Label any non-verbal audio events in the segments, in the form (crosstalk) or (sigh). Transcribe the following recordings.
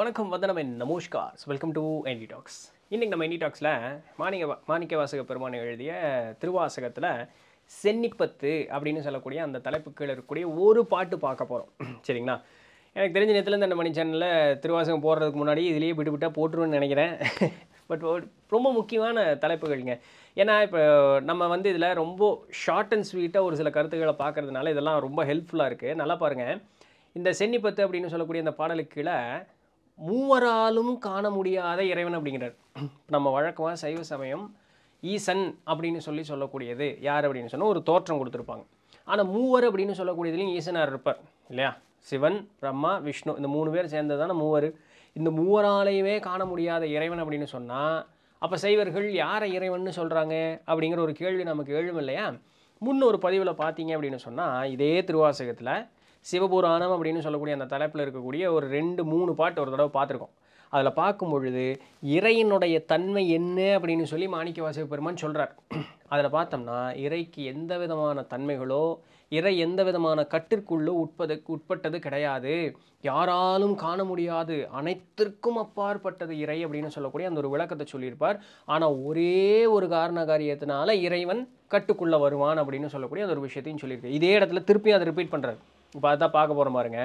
வணக்கம் வந்த நம்ம நமோஷ்கார் வெல்கம் டு என்டி டாக்ஸ் இன்றைக்கி நம்ம என்டி டாக்ஸில் மாணிக மாணிக்க வாசக பெருமானை எழுதிய திருவாசகத்தில் சென்னிப்பத்து அப்படின்னு சொல்லக்கூடிய அந்த தலைப்பு கீழே இருக்கக்கூடிய ஒரு பாட்டு பார்க்க போகிறோம் (clears throat) சரிங்களா எனக்கு தெரிஞ்ச நேரத்தில் இந்த மணி சேனலில் திருவாசகம் போடுறதுக்கு முன்னாடி இதுலேயே விட்டு போட்டுருவேன்னு நினைக்கிறேன் பட் (laughs) ரொம்ப முக்கியமான தலைப்புகள்ங்க ஏன்னா இப்போ நம்ம வந்து இதில் ரொம்ப ஷார்ட் அண்ட் ஸ்வீட்டாக ஒரு சில கருத்துக்களை பார்க்குறதுனால இதெல்லாம் ரொம்ப ஹெல்ப்ஃபுல்லாக இருக்குது நல்லா பாருங்கள் இந்த சென்னிப்பத்து அப்படின்னு சொல்லக்கூடிய அந்த பாடலுக்கு கீழே மூவராலும் காண முடியாத இறைவன் அப்படிங்கிறார் நம்ம வழக்கமாக சைவ சமயம் ஈசன் அப்படின்னு சொல்லி சொல்லக்கூடியது யார் அப்படின்னு சொன்னால் ஒரு தோற்றம் கொடுத்துருப்பாங்க ஆனால் மூவர் அப்படின்னு சொல்லக்கூடியதுலேயும் ஈசனார் இருப்பார் இல்லையா சிவன் பிரம்மா விஷ்ணு இந்த மூணு பேர் தானே மூவர் இந்த மூவராலையுமே காண முடியாத இறைவன் அப்படின்னு சொன்னால் அப்போ சைவர்கள் யாரை இறைவன் சொல்கிறாங்க அப்படிங்கிற ஒரு கேள்வி நமக்கு எழும் இல்லையா முன்னொரு பதிவில் பார்த்தீங்க அப்படின்னு சொன்னால் இதே திருவாசகத்தில் சிவபுராணம் அப்படின்னு சொல்லக்கூடிய அந்த தலைப்பில் இருக்கக்கூடிய ஒரு ரெண்டு மூணு பாட்டு ஒரு தடவை பார்த்துருக்கோம் அதில் பார்க்கும் பொழுது இறையினுடைய தன்மை என்ன அப்படின்னு சொல்லி மாணிக்க வாசக பெருமான் சொல்கிறார் அதில் பார்த்தோம்னா இறைக்கு எந்த விதமான தன்மைகளோ இறை எந்த விதமான கட்டிற்குள்ளோ உட்பது உட்பட்டது கிடையாது யாராலும் காண முடியாது அனைத்திற்கும் அப்பாற்பட்டது இறை அப்படின்னு சொல்லக்கூடிய அந்த ஒரு விளக்கத்தை சொல்லியிருப்பார் ஆனால் ஒரே ஒரு காரண காரியத்தினால இறைவன் கட்டுக்குள்ளே வருவான் அப்படின்னு சொல்லக்கூடிய அந்த ஒரு விஷயத்தையும் சொல்லியிருக்கு இதே இடத்துல திருப்பி அதை ரிப்பீட் பண்ணுறாரு இப்போ அதுதான் பார்க்க போகிற பாருங்க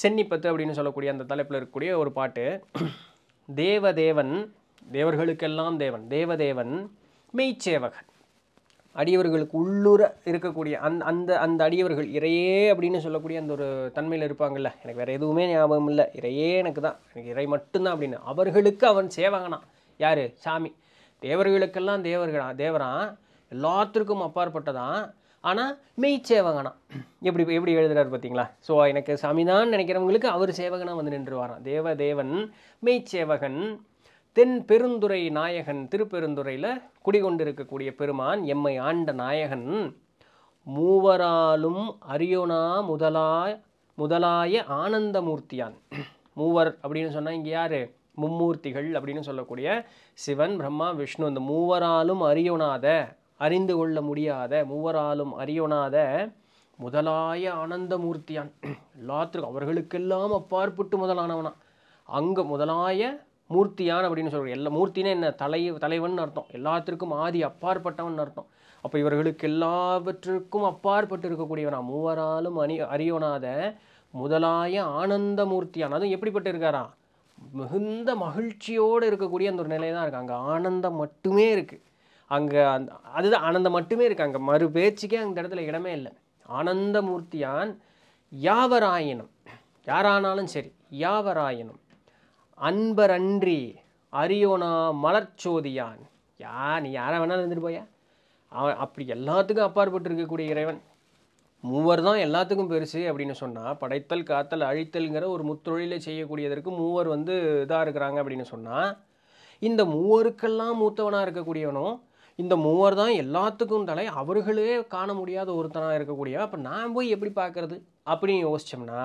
சென்னிப்பத்து அப்படின்னு சொல்லக்கூடிய அந்த தலைப்பில் இருக்கக்கூடிய ஒரு பாட்டு தேவதேவன் தேவர்களுக்கெல்லாம் தேவன் தேவதேவன் மெய்ச்சேவகன் அடியவர்களுக்கு உள்ளூர இருக்கக்கூடிய அந்த அந்த அந்த அடியவர்கள் இறையே அப்படின்னு சொல்லக்கூடிய அந்த ஒரு தன்மையில் இருப்பாங்கள்ல எனக்கு வேறு எதுவுமே ஞாபகம் இல்லை இறையே எனக்கு தான் எனக்கு இறை மட்டும்தான் அப்படின்னு அவர்களுக்கு அவன் சேவகனா யார் சாமி தேவர்களுக்கெல்லாம் தேவர்களா தேவரான் எல்லாத்திற்கும் அப்பாற்பட்டதான் ஆனால் மெய் சேவகனா எப்படி எப்படி எழுதுறாரு பார்த்தீங்களா ஸோ எனக்கு சாமிதான் நினைக்கிறவங்களுக்கு அவர் சேவகனாக வந்து நின்று வரான் தேவதேவன் மெய்ச்சேவகன் தென் பெருந்துறை நாயகன் திருப்பெருந்துறையில் குடிகொண்டிருக்கக்கூடிய பெருமான் எம்மை ஆண்ட நாயகன் மூவராலும் அரியோனா முதலா முதலாய ஆனந்தமூர்த்தியான் மூவர் அப்படின்னு சொன்னால் இங்கே யார் மும்மூர்த்திகள் அப்படின்னு சொல்லக்கூடிய சிவன் பிரம்மா விஷ்ணு இந்த மூவராலும் அரியோனாத அறிந்து கொள்ள முடியாத மூவராலும் அறியோனாத முதலாய ஆனந்தமூர்த்தியான் எல்லாத்திற்கும் அவர்களுக்கெல்லாம் அப்பாற்பட்டு முதலானவனா அங்கே முதலாய மூர்த்தியான் அப்படின்னு சொல்கிறோம் எல்லா மூர்த்தினே என்ன தலை தலைவன் அர்த்தம் எல்லாத்திற்கும் ஆதி அப்பாற்பட்டவன் அர்த்தம் அப்போ இவர்களுக்கு எல்லாவற்றிற்கும் அப்பாற்பட்டு இருக்கக்கூடியவனா மூவராலும் அணி அறியோனாத முதலாய ஆனந்த மூர்த்தியான் அதுவும் எப்படிப்பட்டு இருக்காரா மிகுந்த மகிழ்ச்சியோடு இருக்கக்கூடிய அந்த ஒரு நிலை தான் அங்கே ஆனந்தம் மட்டுமே இருக்குது அங்கே அந்த அதுதான் ஆனந்தம் மட்டுமே இருக்குது அங்கே மறு பேச்சுக்கே அந்த இடத்துல இடமே இல்லை ஆனந்தமூர்த்தியான் யாவராயினம் யாரானாலும் சரி யாவராயினம் அன்பரன்றி அரியோனா மலர்ச்சோதியான் யா நீ யாரை வேணாலும் இருந்துட்டு போயா அவன் அப்படி எல்லாத்துக்கும் அப்பாற்பட்டு இருக்கக்கூடிய இறைவன் மூவர் தான் எல்லாத்துக்கும் பெருசு அப்படின்னு சொன்னால் படைத்தல் காத்தல் அழித்தல்ங்கிற ஒரு முத்தொழிலை செய்யக்கூடியதற்கு மூவர் வந்து இதாக இருக்கிறாங்க அப்படின்னு சொன்னால் இந்த மூவருக்கெல்லாம் மூத்தவனாக இருக்கக்கூடியவனும் இந்த மூவர் தான் எல்லாத்துக்கும் தலை அவர்களே காண முடியாத ஒருத்தனாக இருக்கக்கூடிய அப்போ நான் போய் எப்படி பார்க்குறது அப்படின்னு யோசித்தோம்னா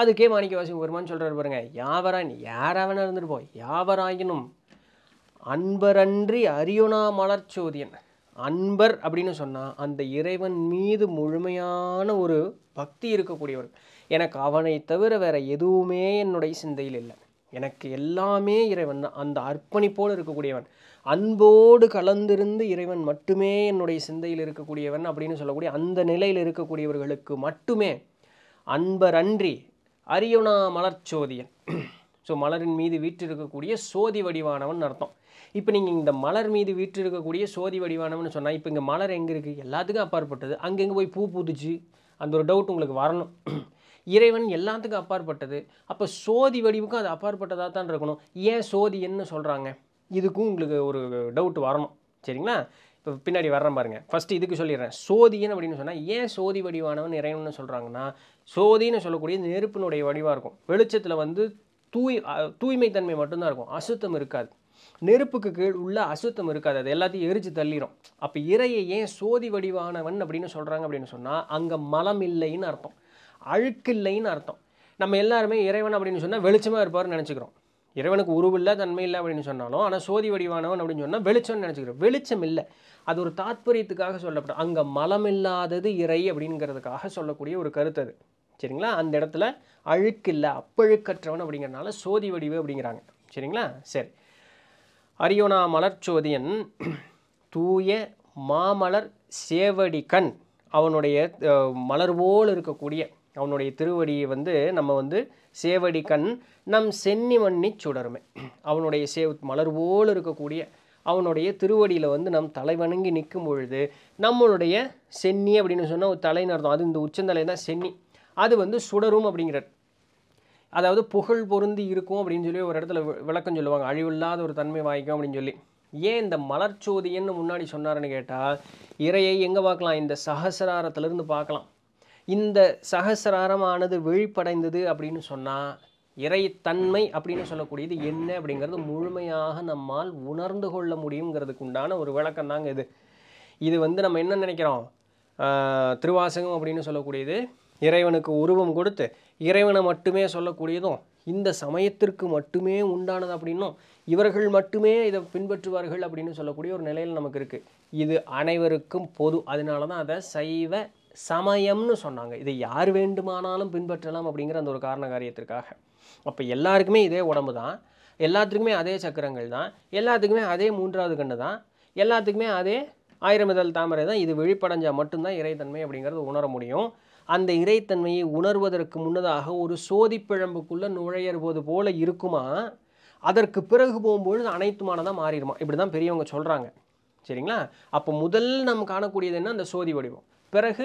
அதுக்கே மாணிக்க வாசி பெருமான்னு சொல்கிறாரு பாருங்க யாவரான் யாராவது இருந்துட்டு யாவராயினும் அன்பரன்றி அரியுனா மலர்ச்சோதியன் அன்பர் அப்படின்னு சொன்னால் அந்த இறைவன் மீது முழுமையான ஒரு பக்தி இருக்கக்கூடியவர் எனக்கு அவனை தவிர வேறு எதுவுமே என்னுடைய சிந்தையில் இல்லை எனக்கு எல்லாமே இறைவன் தான் அந்த அர்ப்பணிப்போடு இருக்கக்கூடியவன் அன்போடு கலந்திருந்து இறைவன் மட்டுமே என்னுடைய சிந்தையில் இருக்கக்கூடியவன் அப்படின்னு சொல்லக்கூடிய அந்த நிலையில் இருக்கக்கூடியவர்களுக்கு மட்டுமே அன்பரன்றி அரியுணா மலர்ச்சோதியன் ஸோ (clears throat) மலரின் மீது வீற்றிருக்கக்கூடிய சோதி வடிவானவன் அர்த்தம் இப்போ நீங்கள் இந்த மலர் மீது வீற்றிருக்கக்கூடிய சோதி வடிவானவன் சொன்னால் இப்போ இங்கே மலர் எங்கே இருக்குது எல்லாத்துக்கும் அப்பாற்பட்டது அங்கெங்கே போய் பூ பூத்துச்சு அந்த ஒரு டவுட் உங்களுக்கு வரணும் (clears throat) இறைவன் எல்லாத்துக்கும் அப்பாற்பட்டது அப்போ சோதி வடிவுக்கும் அது அப்பாற்பட்டதாக தான் இருக்கணும் ஏன் சோதி என்ன சொல்கிறாங்க இதுக்கும் உங்களுக்கு ஒரு டவுட் வரணும் சரிங்களா இப்போ பின்னாடி வர்றேன் பாருங்கள் ஃபஸ்ட்டு இதுக்கு சொல்லிடுறேன் சோதியன் அப்படின்னு சொன்னால் ஏன் சோதி வடிவானவன் இறைவன் சொல்கிறாங்கன்னா சோதின்னு சொல்லக்கூடிய நெருப்பினுடைய வடிவாக இருக்கும் வெளிச்சத்தில் வந்து தூய் தூய்மை தன்மை மட்டும்தான் இருக்கும் அசுத்தம் இருக்காது நெருப்புக்கு கீழ் உள்ள அசுத்தம் இருக்காது அது எல்லாத்தையும் எரிச்சு தள்ளிடும் அப்போ இறையை ஏன் சோதி வடிவானவன் அப்படின்னு சொல்கிறாங்க அப்படின்னு சொன்னால் அங்கே மலம் இல்லைன்னு அர்த்தம் அழுக்கில்லைன்னு அர்த்தம் நம்ம எல்லாருமே இறைவன் அப்படின்னு சொன்னால் வெளிச்சமாக இருப்பார்னு நினச்சிக்கிறோம் இறைவனுக்கு உருவில்லை தன்மை இல்லை அப்படின்னு சொன்னாலும் ஆனால் சோதி வடிவானவன் அப்படின்னு சொன்னால் வெளிச்சம்னு நினச்சிக்கிறோம் வெளிச்சம் இல்லை அது ஒரு தாத்பரியத்துக்காக சொல்லப்படும் அங்கே மலமில்லாதது இறை அப்படிங்கிறதுக்காக சொல்லக்கூடிய ஒரு கருத்து அது சரிங்களா அந்த இடத்துல அழுக்கு இல்லை அப்பழுக்கற்றவன் அப்படிங்கிறனால சோதி வடிவு அப்படிங்கிறாங்க சரிங்களா சரி அரியோனா மலர்ச்சோதியன் தூய மாமலர் கண் அவனுடைய மலர்வோல் இருக்கக்கூடிய அவனுடைய திருவடியை வந்து நம்ம வந்து சேவடி கண் நம் சென்னி மண்ணி சுடருமே அவனுடைய சேவ் மலர் போல் இருக்கக்கூடிய அவனுடைய திருவடியில் வந்து நம் தலை வணங்கி நிற்கும் பொழுது நம்மளுடைய சென்னி அப்படின்னு சொன்னால் ஒரு தலைன்னு அர்த்தம் அது இந்த உச்சந்தலை தான் சென்னி அது வந்து சுடரும் அப்படிங்கிற அதாவது புகழ் பொருந்தி இருக்கும் அப்படின்னு சொல்லி ஒரு இடத்துல விளக்கம் சொல்லுவாங்க அழிவில்லாத ஒரு தன்மை வாய்க்கும் அப்படின்னு சொல்லி ஏன் இந்த மலர்ச்சோதியன்னு முன்னாடி சொன்னார்னு கேட்டால் இறையை எங்கே பார்க்கலாம் இந்த சகசராரத்திலிருந்து பார்க்கலாம் இந்த சகசிராரமானது விழிப்படைந்தது அப்படின்னு சொன்னால் இறைத்தன்மை அப்படின்னு சொல்லக்கூடியது என்ன அப்படிங்கிறது முழுமையாக நம்மால் உணர்ந்து கொள்ள முடியுங்கிறதுக்கு உண்டான ஒரு விளக்கம் தாங்க இது இது வந்து நம்ம என்ன நினைக்கிறோம் திருவாசகம் அப்படின்னு சொல்லக்கூடியது இறைவனுக்கு உருவம் கொடுத்து இறைவனை மட்டுமே சொல்லக்கூடியதும் இந்த சமயத்திற்கு மட்டுமே உண்டானது அப்படின்னும் இவர்கள் மட்டுமே இதை பின்பற்றுவார்கள் அப்படின்னு சொல்லக்கூடிய ஒரு நிலையில் நமக்கு இருக்குது இது அனைவருக்கும் பொது அதனால தான் அதை சைவ சமயம்னு சொன்னாங்க இதை யார் வேண்டுமானாலும் பின்பற்றலாம் அப்படிங்கிற அந்த ஒரு காரண காரியத்திற்காக அப்போ எல்லாருக்குமே இதே உடம்பு தான் எல்லாத்துக்குமே அதே சக்கரங்கள் தான் எல்லாத்துக்குமே அதே மூன்றாவது கண்ணு தான் எல்லாத்துக்குமே அதே ஆயிரம் இதழ் தாமரை தான் இது வெளிப்படைஞ்சால் மட்டும்தான் இறைத்தன்மை அப்படிங்கிறது உணர முடியும் அந்த இறைத்தன்மையை உணர்வதற்கு முன்னதாக ஒரு சோதிப்பிழம்புக்குள்ளே நுழையறுவது போல் போல இருக்குமா அதற்கு பிறகு போகும்பொழுது அனைத்துமானதாக மாறிடுமா இப்படி தான் பெரியவங்க சொல்கிறாங்க சரிங்களா அப்போ முதல் நம்ம காணக்கூடியது என்ன அந்த சோதி வடிவம் பிறகு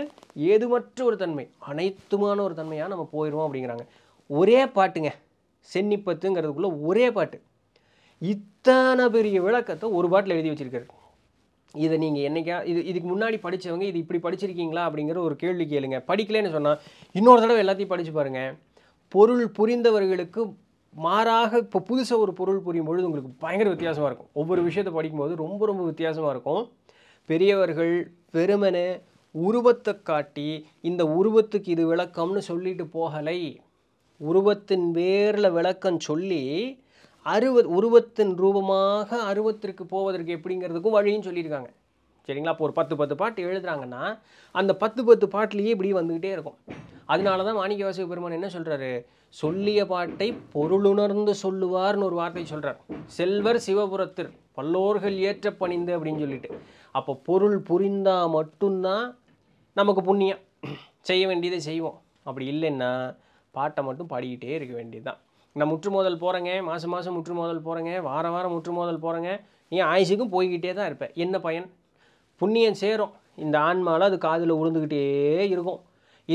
ஏதுமற்ற ஒரு தன்மை அனைத்துமான ஒரு தன்மையாக நம்ம போயிடுவோம் அப்படிங்கிறாங்க ஒரே பாட்டுங்க சென்னிப்பத்துங்கிறதுக்குள்ளே ஒரே பாட்டு இத்தனை பெரிய விளக்கத்தை ஒரு பாட்டில் எழுதி வச்சுருக்காரு இதை நீங்கள் என்றைக்கா இது இதுக்கு முன்னாடி படித்தவங்க இது இப்படி படிச்சிருக்கீங்களா அப்படிங்கிற ஒரு கேள்வி கேளுங்க படிக்கலன்னு சொன்னால் இன்னொரு தடவை எல்லாத்தையும் படித்து பாருங்கள் பொருள் புரிந்தவர்களுக்கு மாறாக இப்போ புதுசாக ஒரு பொருள் புரியும் பொழுது உங்களுக்கு பயங்கர வித்தியாசமாக இருக்கும் ஒவ்வொரு விஷயத்தை படிக்கும்போது ரொம்ப ரொம்ப வித்தியாசமாக இருக்கும் பெரியவர்கள் பெருமனு உருவத்தை காட்டி இந்த உருவத்துக்கு இது விளக்கம்னு சொல்லிட்டு போகலை உருவத்தின் வேரில் விளக்கம் சொல்லி அருவ உருவத்தின் ரூபமாக அருவத்திற்கு போவதற்கு எப்படிங்கிறதுக்கும் வழியும் சொல்லியிருக்காங்க சரிங்களா அப்போ ஒரு பத்து பத்து பாட்டு எழுதுறாங்கன்னா அந்த பத்து பத்து பாட்டிலேயே இப்படி வந்துக்கிட்டே இருக்கும் அதனால தான் மாணிக்க வாசக பெருமான் என்ன சொல்கிறாரு சொல்லிய பாட்டை பொருளுணர்ந்து சொல்லுவார்னு ஒரு வார்த்தை சொல்கிறார் செல்வர் சிவபுரத்தில் பல்லோர்கள் ஏற்ற பணிந்து அப்படின்னு சொல்லிட்டு அப்போ பொருள் புரிந்தால் மட்டும்தான் நமக்கு புண்ணியம் செய்ய வேண்டியதை செய்வோம் அப்படி இல்லைன்னா பாட்டை மட்டும் பாடிக்கிட்டே இருக்க வேண்டியது தான் நான் முற்றுமோதல் போகிறேங்க மாதம் மாதம் முற்றுமோதல் போகிறேங்க வார வாரம் முற்றுமோதல் போகிறேங்க நீ ஆயுசுக்கும் போய்கிட்டே தான் இருப்பேன் என்ன பயன் புண்ணியம் சேரும் இந்த ஆன்மாவில் அது காதில் உருந்துக்கிட்டே இருக்கும்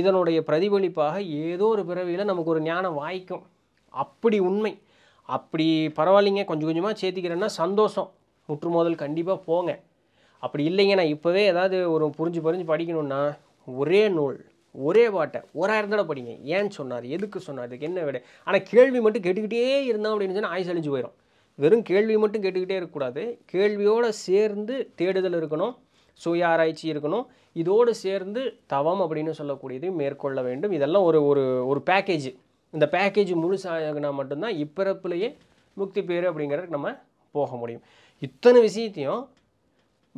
இதனுடைய பிரதிபலிப்பாக ஏதோ ஒரு பிறவியில் நமக்கு ஒரு ஞானம் வாய்க்கும் அப்படி உண்மை அப்படி பரவாயில்லைங்க கொஞ்சம் கொஞ்சமாக சேர்த்திக்கிறேன்னா சந்தோஷம் முற்றுமோதல் கண்டிப்பாக போங்க அப்படி இல்லைங்கண்ணா இப்போவே ஏதாவது ஒரு புரிஞ்சு புரிஞ்சு படிக்கணும்னா ஒரே நூல் ஒரே வாட்டை ஆயிரம் தடவை படிங்க ஏன் சொன்னார் எதுக்கு சொன்னார் இதுக்கு என்ன விட ஆனால் கேள்வி மட்டும் கேட்டுக்கிட்டே இருந்தால் அப்படின்னு சொன்னால் ஆயுசு அழிஞ்சு போயிடும் வெறும் கேள்வி மட்டும் கேட்டுக்கிட்டே இருக்கக்கூடாது கேள்வியோடு சேர்ந்து தேடுதல் இருக்கணும் சுய ஆராய்ச்சி இருக்கணும் இதோடு சேர்ந்து தவம் அப்படின்னு சொல்லக்கூடியது மேற்கொள்ள வேண்டும் இதெல்லாம் ஒரு ஒரு ஒரு பேக்கேஜ் இந்த பேக்கேஜ் முழுசாகினா மட்டும்தான் இப்பிறப்புலேயே முக்தி பேர் அப்படிங்கிறதுக்கு நம்ம போக முடியும் இத்தனை விஷயத்தையும்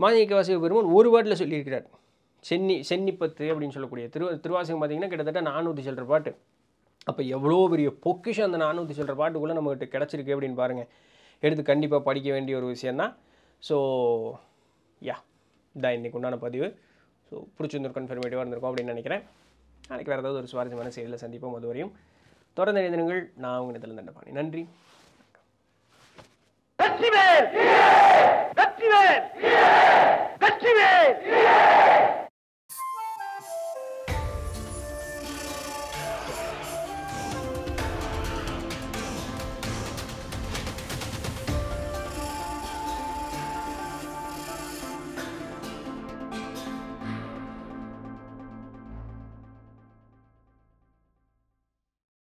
மாணிக்க வாசக பெருமான் ஒரு வாட்டில் சொல்லியிருக்கிறார் சென்னி சென்னிப்பத்து அப்படின்னு சொல்லக்கூடிய திரு திருவாசகம் பார்த்திங்கன்னா கிட்டத்தட்ட நானூற்றி சில்லற பாட்டு அப்போ எவ்வளோ பெரிய பொக்கிஷம் அந்த நானூற்றி சில்லற பாட்டுக்குள்ளே நம்மகிட்ட கிடச்சிருக்கு அப்படின்னு பாருங்கள் எடுத்து கண்டிப்பாக படிக்க வேண்டிய ஒரு விஷயந்தான் ஸோ யா தான் இன்றைக்கு உண்டான பதிவு ஸோ பிடிச்சிருந்துருக்கும் கன்ஃபர்மேட்டிவாக இருந்திருக்கும் அப்படின்னு நினைக்கிறேன் நாளைக்கு வேறு ஏதாவது ஒரு சுவாரஸ்யமான செயலில் சந்திப்போம் அது வரையும் தொடர்ந்து இணைந்திருங்கள் நான் உங்கள் இடத்துல தண்டபாணி நன்றி Vive! Vive!